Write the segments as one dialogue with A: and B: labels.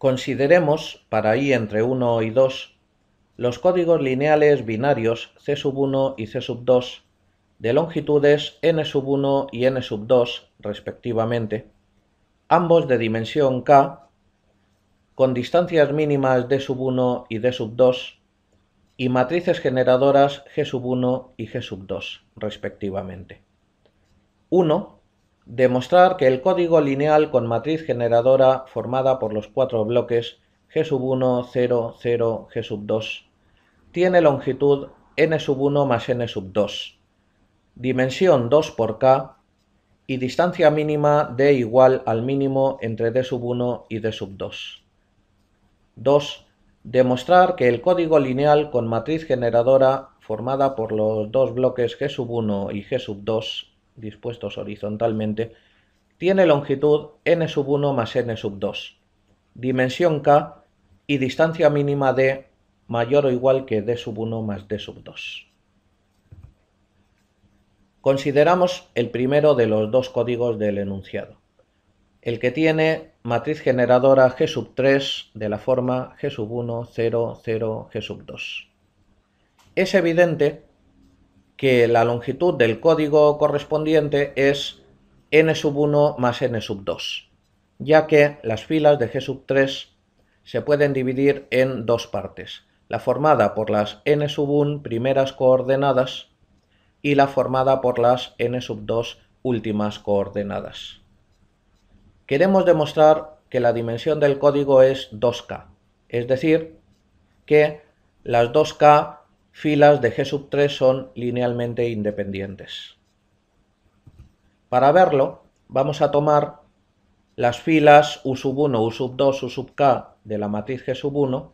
A: Consideremos, para i entre 1 y 2, los códigos lineales binarios C 1 y C 2 de longitudes n 1 y n 2 respectivamente, ambos de dimensión k, con distancias mínimas d 1 y d 2 y matrices generadoras g 1 y g 2 respectivamente. 1 Demostrar que el código lineal con matriz generadora formada por los cuatro bloques G1, 0, 0, G2 tiene longitud n1 más n2, dimensión 2 por k y distancia mínima d igual al mínimo entre d1 y d2. 2. Demostrar que el código lineal con matriz generadora formada por los dos bloques G1 y G2 dispuestos horizontalmente, tiene longitud n sub 1 más n sub 2, dimensión k y distancia mínima de mayor o igual que d sub 1 más d sub 2. Consideramos el primero de los dos códigos del enunciado, el que tiene matriz generadora G sub 3 de la forma G sub 1, 0, 0, G sub 2. Es evidente que la longitud del código correspondiente es n1 más n2, ya que las filas de G3 se pueden dividir en dos partes, la formada por las n1 primeras coordenadas y la formada por las n2 últimas coordenadas. Queremos demostrar que la dimensión del código es 2k, es decir, que las 2k filas de G3 son linealmente independientes. Para verlo, vamos a tomar las filas U1, U2, U de la matriz G1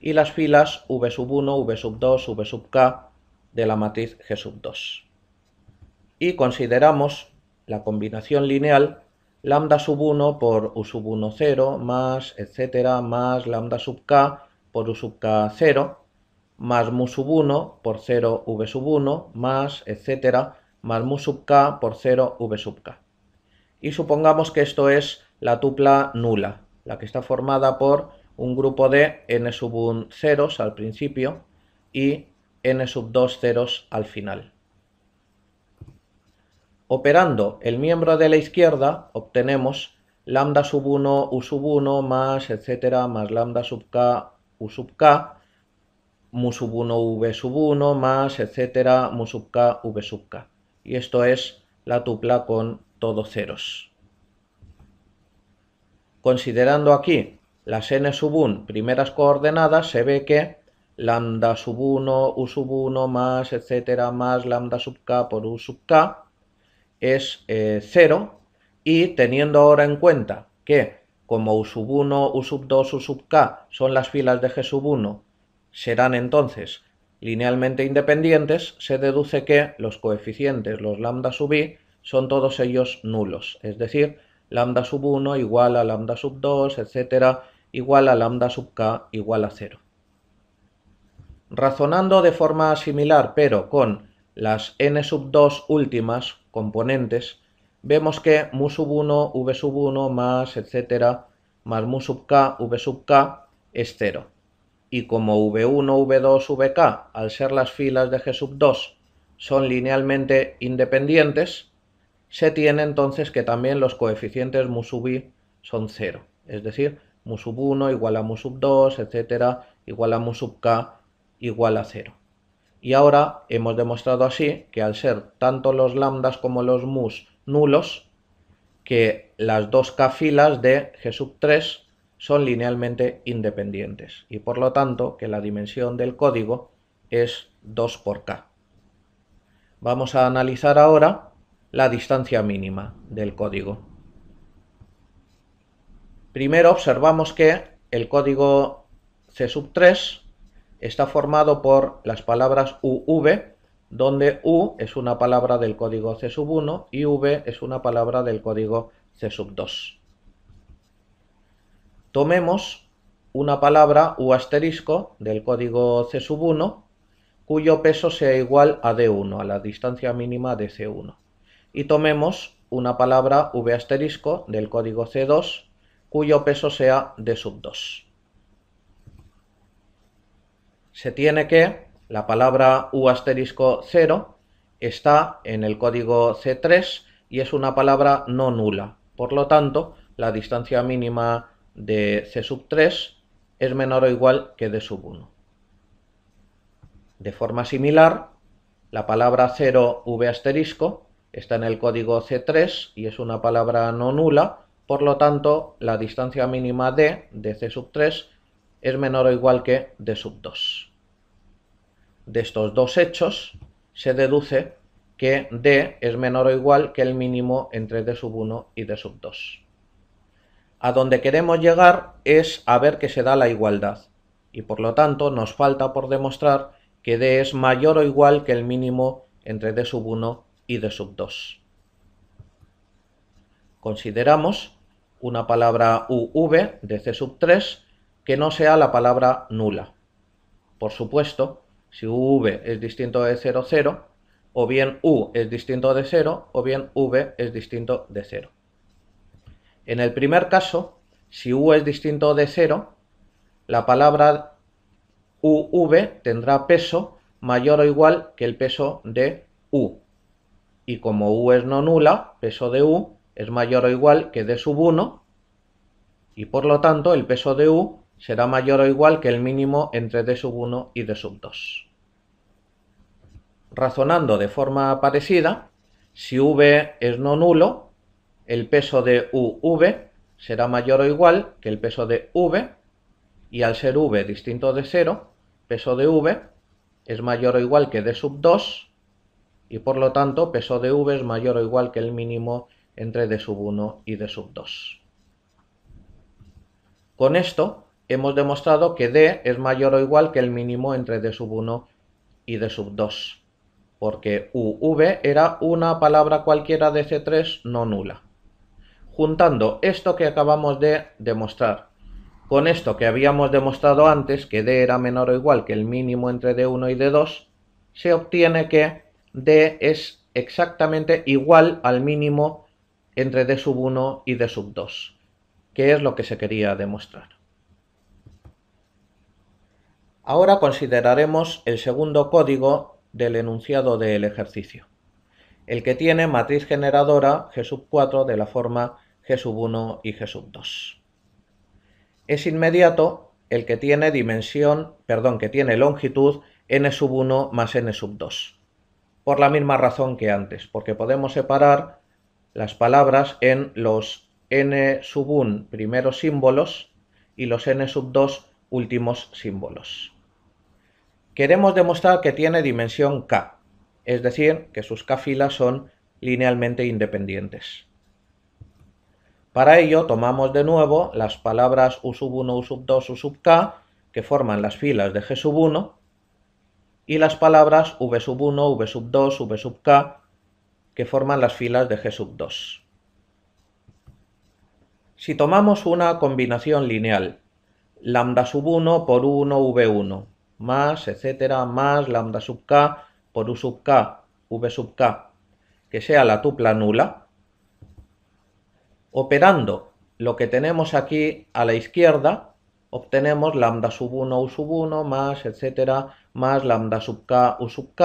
A: y las filas V1, V2, V sub k de la matriz G2. Y consideramos la combinación lineal lambda sub 1 por u sub 1 0 más etcétera más lambda sub k por u sub k 0 más mu sub 1 por 0 v sub 1 más etcétera más mu sub k por 0 v sub k. Y supongamos que esto es la tupla nula, la que está formada por un grupo de n sub 1 ceros al principio y n sub 2 ceros al final. Operando el miembro de la izquierda obtenemos lambda sub 1 u sub 1 más etcétera más lambda sub k u sub k mu sub 1 v sub 1 más etcétera mu sub k v sub k. Y esto es la tupla con todos ceros. Considerando aquí las n sub 1 primeras coordenadas, se ve que lambda sub 1, u sub 1 más etcétera más lambda sub k por u sub k es 0 eh, y teniendo ahora en cuenta que como u sub 1, u sub 2, u sub k son las filas de g sub 1 serán entonces linealmente independientes, se deduce que los coeficientes, los lambda sub i, son todos ellos nulos, es decir, lambda sub 1 igual a lambda sub 2, etcétera, igual a lambda sub k igual a 0. Razonando de forma similar, pero con las n sub 2 últimas componentes, vemos que mu sub 1, v sub 1 más, etcétera, más mu sub k, v sub k es 0 y como V1, V2, VK, al ser las filas de G sub 2, son linealmente independientes, se tiene entonces que también los coeficientes mu sub i son cero, Es decir, mu sub 1 igual a mu sub 2, etcétera, igual a mu sub k igual a cero. Y ahora hemos demostrado así que al ser tanto los lambdas como los mus nulos, que las dos k filas de G sub 3 son linealmente independientes y por lo tanto que la dimensión del código es 2 por k. Vamos a analizar ahora la distancia mínima del código. Primero observamos que el código C sub 3 está formado por las palabras UV, donde U es una palabra del código C sub 1 y V es una palabra del código C sub 2. Tomemos una palabra u asterisco del código C 1 cuyo peso sea igual a D1, a la distancia mínima de C1. Y tomemos una palabra V asterisco del código C2 cuyo peso sea D 2. Se tiene que la palabra U asterisco 0 está en el código C3 y es una palabra no nula. Por lo tanto, la distancia mínima de C sub 3 es menor o igual que D sub 1. De forma similar, la palabra 0v asterisco está en el código C3 y es una palabra no nula, por lo tanto la distancia mínima D de C sub 3 es menor o igual que D sub 2. De estos dos hechos se deduce que D es menor o igual que el mínimo entre D sub 1 y D sub 2 a donde queremos llegar es a ver que se da la igualdad y por lo tanto nos falta por demostrar que D es mayor o igual que el mínimo entre D sub 1 y D sub 2. Consideramos una palabra UV de C sub 3 que no sea la palabra nula. Por supuesto, si UV es distinto de 0, 0, o bien U es distinto de 0, o bien V es distinto de 0. En el primer caso, si u es distinto de 0, la palabra uv tendrá peso mayor o igual que el peso de u. Y como u es no nula, peso de u es mayor o igual que d sub 1 y por lo tanto el peso de u será mayor o igual que el mínimo entre d sub 1 y d sub 2. Razonando de forma parecida, si v es no nulo, el peso de UV será mayor o igual que el peso de V y al ser V distinto de 0, peso de V es mayor o igual que D sub 2 y por lo tanto peso de V es mayor o igual que el mínimo entre D sub 1 y D sub 2. Con esto hemos demostrado que D es mayor o igual que el mínimo entre D sub 1 y D sub 2, porque UV era una palabra cualquiera de C3 no nula juntando esto que acabamos de demostrar con esto que habíamos demostrado antes, que D era menor o igual que el mínimo entre D1 y D2, se obtiene que D es exactamente igual al mínimo entre D sub 1 y D sub 2, que es lo que se quería demostrar. Ahora consideraremos el segundo código del enunciado del ejercicio el que tiene matriz generadora G 4 de la forma G 1 y G 2. Es inmediato el que tiene dimensión, perdón, que tiene longitud n 1 más n 2. Por la misma razón que antes, porque podemos separar las palabras en los n 1 primeros símbolos y los n 2 últimos símbolos. Queremos demostrar que tiene dimensión k, es decir, que sus k filas son linealmente independientes. Para ello tomamos de nuevo las palabras u sub 1, u sub 2, u sub k que forman las filas de g sub 1 y las palabras v 1, v sub 2, v sub k que forman las filas de g sub 2. Si tomamos una combinación lineal, lambda sub 1 por 1 v1 más etcétera más lambda sub k por u sub k, v sub k, que sea la tupla nula, operando lo que tenemos aquí a la izquierda, obtenemos lambda sub 1 u sub 1 más, etcétera, más lambda sub k u sub k,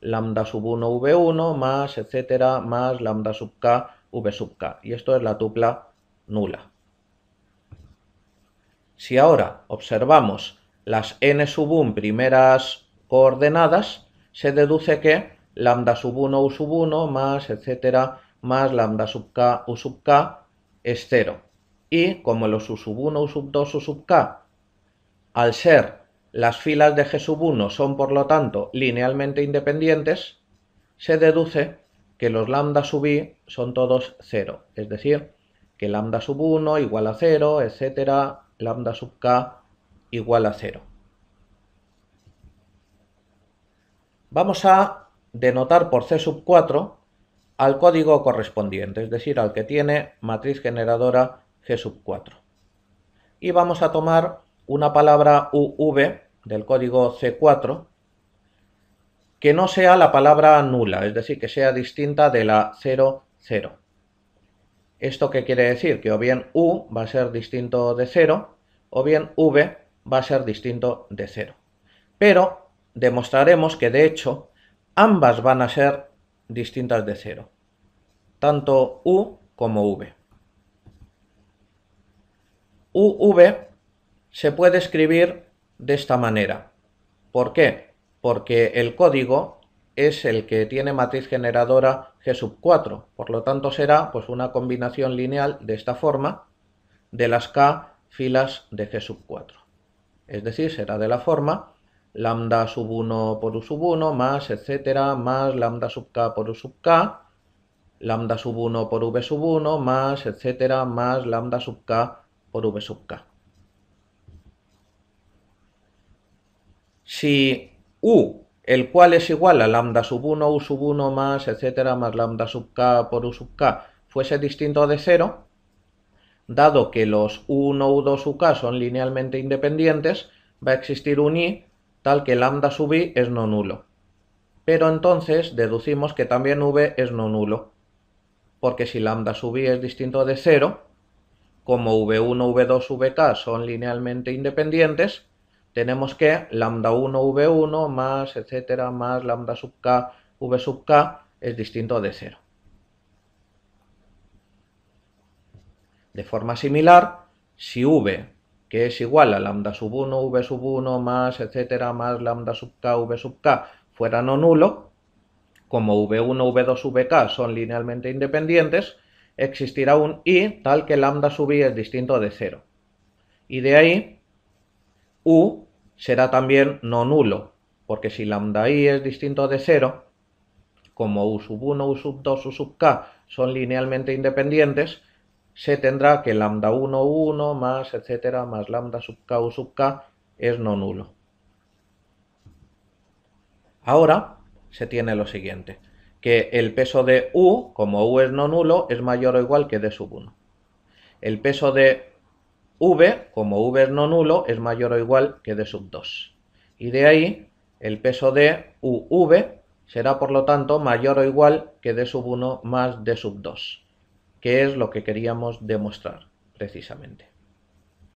A: lambda sub 1 v1 más, etcétera, más lambda sub k v sub k. Y esto es la tupla nula. Si ahora observamos las n sub 1 primeras coordenadas, se deduce que lambda sub 1 u sub 1 más etcétera más lambda sub k u sub k es 0. Y como los u sub 1, u sub 2, u sub k, al ser las filas de g sub 1 son por lo tanto linealmente independientes, se deduce que los lambda sub i son todos 0, es decir, que lambda sub 1 igual a 0, etcétera, lambda sub k igual a 0. Vamos a denotar por C sub 4 al código correspondiente, es decir, al que tiene matriz generadora G sub 4. Y vamos a tomar una palabra UV del código C4 que no sea la palabra nula, es decir, que sea distinta de la 0, 0. ¿Esto qué quiere decir? Que o bien U va a ser distinto de 0 o bien V va a ser distinto de 0. Pero demostraremos que de hecho ambas van a ser distintas de cero, tanto u como v. uv se puede escribir de esta manera. ¿Por qué? Porque el código es el que tiene matriz generadora G sub 4, por lo tanto será pues, una combinación lineal de esta forma de las k filas de G sub 4. Es decir, será de la forma lambda sub 1 por u sub 1 más etcétera más lambda sub k por u sub k lambda sub 1 por v sub 1 más etcétera más lambda sub k por v sub k. Si u, el cual es igual a lambda sub 1, u sub 1 más etcétera más lambda sub k por u sub k fuese distinto de 0, dado que los u1, u2, uk son linealmente independientes, va a existir un i tal que lambda sub i es no nulo. Pero entonces deducimos que también v es no nulo, porque si lambda sub i es distinto de 0, como v1, v2, vk son linealmente independientes, tenemos que lambda 1, v1 más etcétera más lambda sub k, v sub k es distinto de 0. De forma similar, si v que es igual a lambda sub 1, v sub 1 más, etcétera, más lambda sub k, v sub k, fuera no nulo, como v1, v2, vk son linealmente independientes, existirá un i tal que lambda sub i es distinto de 0. Y de ahí, u será también no nulo, porque si lambda i es distinto de 0, como u sub 1, u sub 2, u sub k son linealmente independientes, se tendrá que lambda 1, 1 más etcétera más lambda sub k u sub k es no nulo. Ahora se tiene lo siguiente, que el peso de u, como u es no nulo, es mayor o igual que d sub 1. El peso de v, como v es no nulo, es mayor o igual que d sub 2. Y de ahí el peso de uv será por lo tanto mayor o igual que d sub 1 más d sub 2 que es lo que queríamos demostrar precisamente.